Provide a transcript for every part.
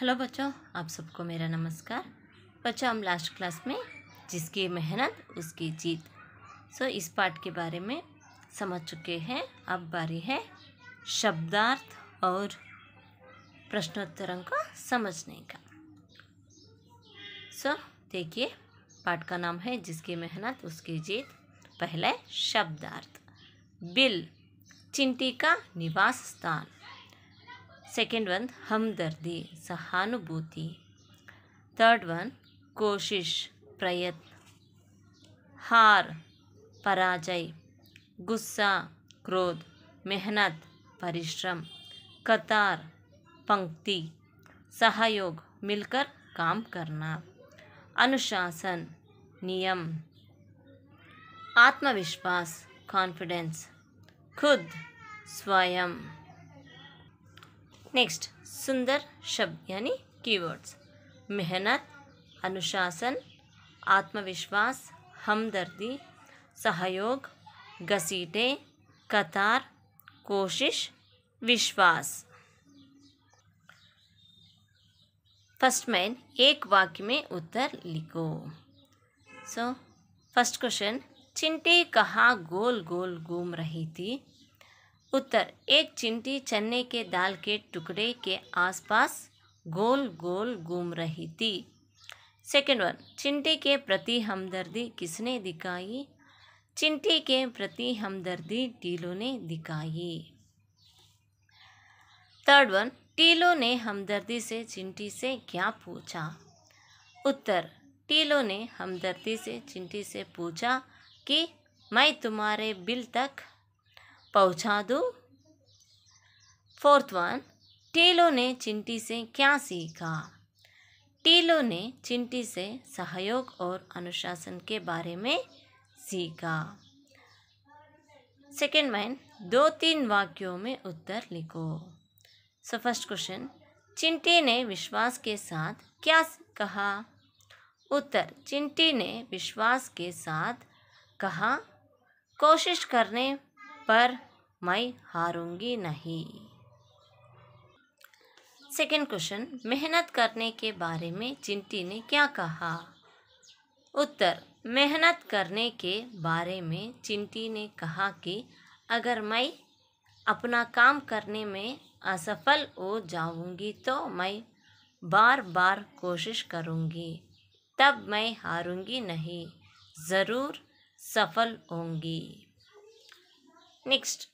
hello बच्चों आप सबको मेरा नमस्कार बच्चों हम लास्ट क्लास में जिसकी मेहनत उसकी जीत सो इस पाठ के बारे में समझ चुके हैं अब बारी है शब्दार्थ और प्रश्नोत्तरों को समझने का सो देखिए पाठ का नाम है जिसकी मेहनत उसकी जीत पहले शब्दार्थ बिल चिंटी का निवास स्थान सेकेंड वन हमदर्दी सहानुभूति थर्ड वन कोशिश प्रयत्न हार पराजय गुस्सा क्रोध मेहनत परिश्रम कतार पंक्ति सहयोग मिलकर काम करना अनुशासन नियम आत्मविश्वास कॉन्फिडेंस खुद स्वयं नेक्स्ट सुंदर शब्द यानी कीवर्ड्स मेहनत अनुशासन आत्मविश्वास हमदर्दी सहयोग घसीटे कतार कोशिश विश्वास फर्स्ट मैन एक वाक्य में उत्तर लिखो सो फर्स्ट क्वेश्चन चिंटी कहाँ गोल गोल घूम रही थी उत्तर एक चिंटी चने के दाल के टुकड़े के आसपास गोल गोल घूम रही थी सेकेंड वन चिंटी के प्रति हमदर्दी किसने दिखाई चिंटी के प्रति हमदर्दी टीलो ने दिखाई थर्ड वन टीलो ने हमदर्दी से चिंटी से क्या पूछा उत्तर टीलो ने हमदर्दी से चिंटी से पूछा कि मैं तुम्हारे बिल तक पहुँचा दो फोर्थ वन टीलो ने चिंटी से क्या सीखा टेलो ने चिंटी से सहयोग और अनुशासन के बारे में सीखा सेकेंड वन दो तीन वाक्यों में उत्तर लिखो सो फर्स्ट क्वेश्चन चिंटी ने विश्वास के साथ क्या कहा उत्तर चिंटी ने विश्वास के साथ कहा कोशिश करने पर मैं हारूंगी नहीं सेकेंड क्वेश्चन मेहनत करने के बारे में चिंटी ने क्या कहा उत्तर मेहनत करने के बारे में चिंटी ने कहा कि अगर मैं अपना काम करने में असफल हो जाऊंगी तो मैं बार बार कोशिश करूंगी तब मैं हारूंगी नहीं ज़रूर सफल होंगी नेक्स्ट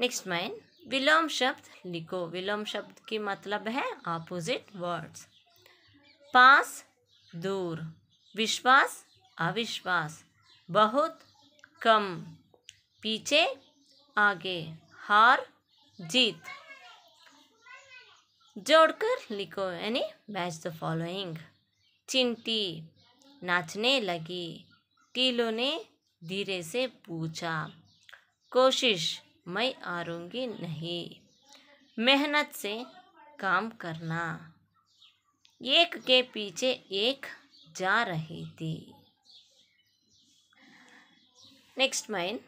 नेक्स्ट माइन विलोम शब्द लिखो विलोम शब्द की मतलब है ऑपोजिट वर्ड्स पास दूर विश्वास अविश्वास बहुत कम पीछे आगे हार जीत जोड़कर लिखो यानी मैच द फॉलोइंग चिंटी नाचने लगी टीलो ने धीरे से पूछा कोशिश मैं हारूँगी नहीं मेहनत से काम करना एक के पीछे एक जा रही थी नेक्स्ट माइन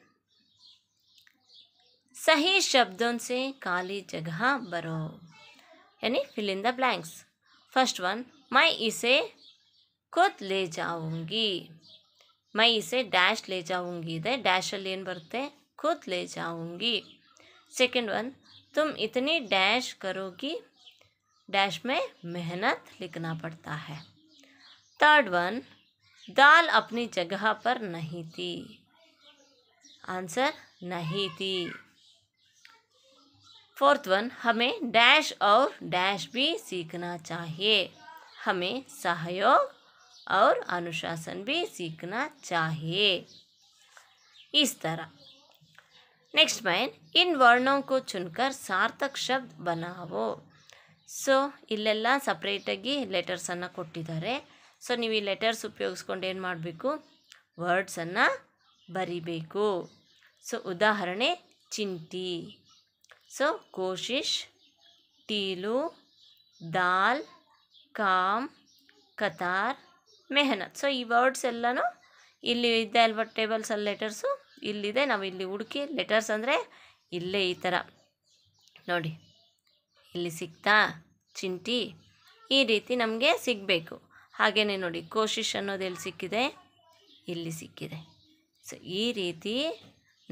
सही शब्दों से खाली जगह भरो यानी fill in the blanks first one मैं इसे खुद ले जाऊंगी मैं इसे डैश ले जाऊंगी इधर डैश ಏನು बरते खुद ले जाऊंगी सेकंड वन तुम इतनी डैश करोगी डैश में मेहनत लिखना पड़ता है थर्ड वन दाल अपनी जगह पर नहीं थी आंसर नहीं थी फोर्थ वन हमें डैश और डैश भी सीखना चाहिए हमें सहयोग और अनुशासन भी सीखना चाहिए इस तरह ನೆಕ್ಸ್ಟ್ ಮೈನ್ ಇನ್ ವರ್ಣೋಂಕು ಚುನ್ಕರ್ ಸಾರ್ಥಕ್ ಸಾರ್ಥಕ ಶಬ್ದ ಬನಾವೋ ಸೊ ಇಲ್ಲೆಲ್ಲ ಸಪ್ರೇಟಾಗಿ ಲೆಟರ್ಸನ್ನು ಕೊಟ್ಟಿದ್ದಾರೆ ಸೊ ನೀವು ಈ ಲೆಟರ್ಸ್ ಉಪಯೋಗಿಸ್ಕೊಂಡು ಏನು ಮಾಡಬೇಕು ವರ್ಡ್ಸನ್ನು ಬರಿಬೇಕು ಸೊ ಉದಾಹರಣೆ ಚಿಂಟಿ ಸೊ ಕೋಶಿಶ್ ಟೀಲು ದಾಲ್ ಕಾಮ್ ಕತಾರ್ ಮೆಹನತ್ ಸೊ ಈ ವರ್ಡ್ಸ್ ಎಲ್ಲನೂ ಇಲ್ಲಿ ಇದ್ದ ಅಲ್ವಾ ಟೇಬಲ್ಸಲ್ಲಿ ಲೆಟರ್ಸು ಇಲ್ಲಿದೆ ನಾವು ಇಲ್ಲಿ ಹುಡುಕಿ ಲೆಟರ್ಸ್ ಅಂದರೆ ಇಲ್ಲೇ ಈ ಥರ ನೋಡಿ ಇಲ್ಲಿ ಸಿಗ್ತಾ ಚಿಂಟಿ ಈ ರೀತಿ ನಮಗೆ ಸಿಗಬೇಕು ಹಾಗೇ ನೋಡಿ ಕೋಶಿಶ್ ಅನ್ನೋದು ಎಲ್ಲಿ ಸಿಕ್ಕಿದೆ ಇಲ್ಲಿ ಸಿಕ್ಕಿದೆ ಸೊ ಈ ರೀತಿ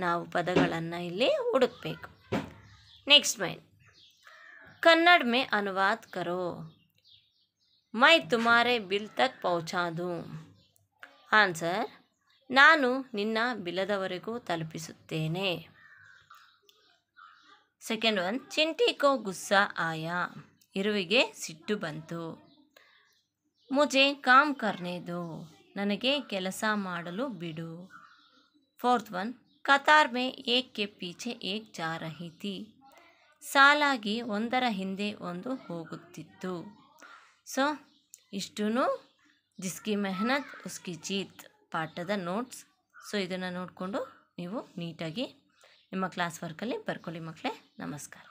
ನಾವು ಪದಗಳನ್ನು ಇಲ್ಲಿ ಹುಡುಕಬೇಕು ನೆಕ್ಸ್ಟ್ ಮೈನ್ ಕನ್ನಡ ಮೇ ಅನುವಾದ ಕರೋ ಮೈ ತುಮಾರೆ ಬಿಲ್ ತಕ್ ಪೌಚಾದು ಆನ್ಸರ್ ನಾನು ನಿನ್ನ ಬಿಲದವರೆಗೂ ತಲುಪಿಸುತ್ತೇನೆ ಸೆಕೆಂಡ್ ಒನ್ ಚಿಂಟಿಕೋ ಗುಸ್ಸಾ ಆಯಾ ಇರುವಿಗೆ ಸಿಟ್ಟು ಬಂತು ಮುಜೆ ಕಾಮ್ ಕರ್ನೇದು ನನಗೆ ಕೆಲಸ ಮಾಡಲು ಬಿಡು ಫೋರ್ತ್ ಒನ್ ಕತಾರ್ ಮೇ ಏಕೆ ಪೀಚೆ ಏಕ್ ಜಾ ರಹಿ ಸಾಲಾಗಿ ಒಂದರ ಹಿಂದೆ ಒಂದು ಹೋಗುತ್ತಿತ್ತು ಸೊ ಇಷ್ಟು ಜಿಸ್ಕಿ ಮೆಹನತ್ ಉಸ್ಕಿ ಜೀತ್ ಪಾಠದ ನೋಟ್ಸ್ ಸೊ ಇದನ್ನು ನೋಡಿಕೊಂಡು ನೀವು ನೀಟಾಗಿ ನಿಮ್ಮ ಕ್ಲಾಸ್ ವರ್ಕಲ್ಲಿ ಬರ್ಕೊಳ್ಳಿ ಮಕ್ಕಳೇ ನಮಸ್ಕಾರ